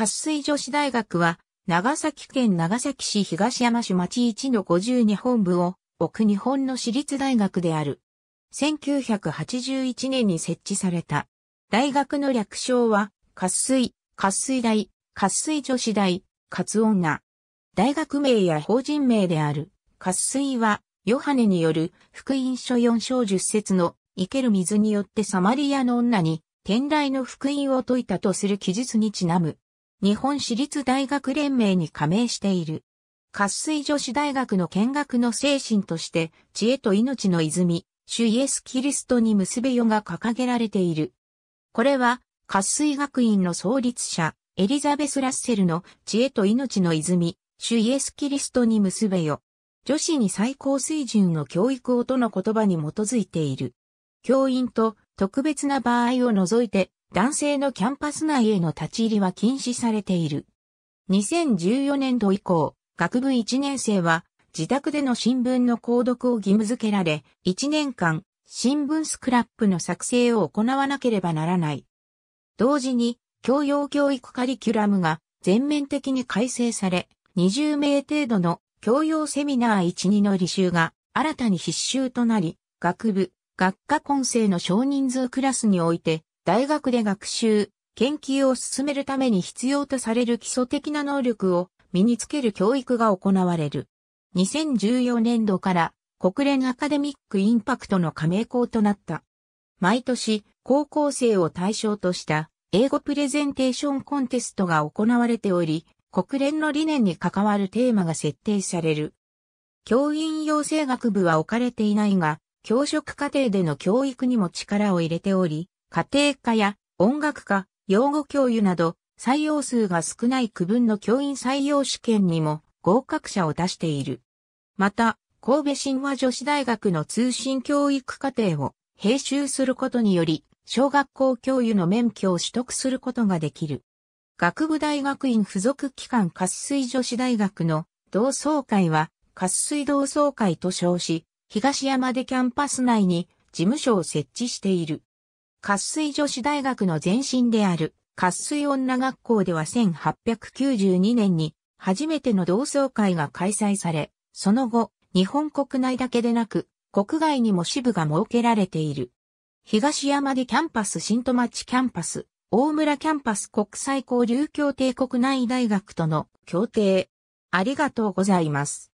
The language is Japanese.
活水女子大学は、長崎県長崎市東山市町1の52本部を置く日本の私立大学である。1981年に設置された。大学の略称は、活水、活水大、活水女子大、活女。大学名や法人名である、活水は、ヨハネによる福音書4章10節の生ける水によってサマリアの女に天台の福音を説いたとする記述にちなむ日本私立大学連盟に加盟している。滑水女子大学の見学の精神として、知恵と命の泉、主イエス・キリストに結べよが掲げられている。これは、滑水学院の創立者、エリザベス・ラッセルの知恵と命の泉、主イエス・キリストに結べよ。女子に最高水準の教育をとの言葉に基づいている。教員と特別な場合を除いて男性のキャンパス内への立ち入りは禁止されている。2014年度以降、学部1年生は自宅での新聞の購読を義務付けられ、1年間新聞スクラップの作成を行わなければならない。同時に、教養教育カリキュラムが全面的に改正され、20名程度の教養セミナー1、2の履修が新たに必修となり、学部、学科混成の少人数クラスにおいて、大学で学習、研究を進めるために必要とされる基礎的な能力を身につける教育が行われる。2014年度から国連アカデミックインパクトの加盟校となった。毎年、高校生を対象とした英語プレゼンテーションコンテストが行われており、国連の理念に関わるテーマが設定される。教員養成学部は置かれていないが、教職課程での教育にも力を入れており、家庭科や音楽科、養護教諭など、採用数が少ない区分の教員採用試験にも合格者を出している。また、神戸神話女子大学の通信教育課程を編集することにより、小学校教諭の免許を取得することができる。学部大学院附属機関活水女子大学の同窓会は、活水同窓会と称し、東山でキャンパス内に事務所を設置している。活水女子大学の前身である、活水女学校では1892年に、初めての同窓会が開催され、その後、日本国内だけでなく、国外にも支部が設けられている。東山でキャンパス新都町キャンパス、大村キャンパス国際交流協定国内大学との協定。ありがとうございます。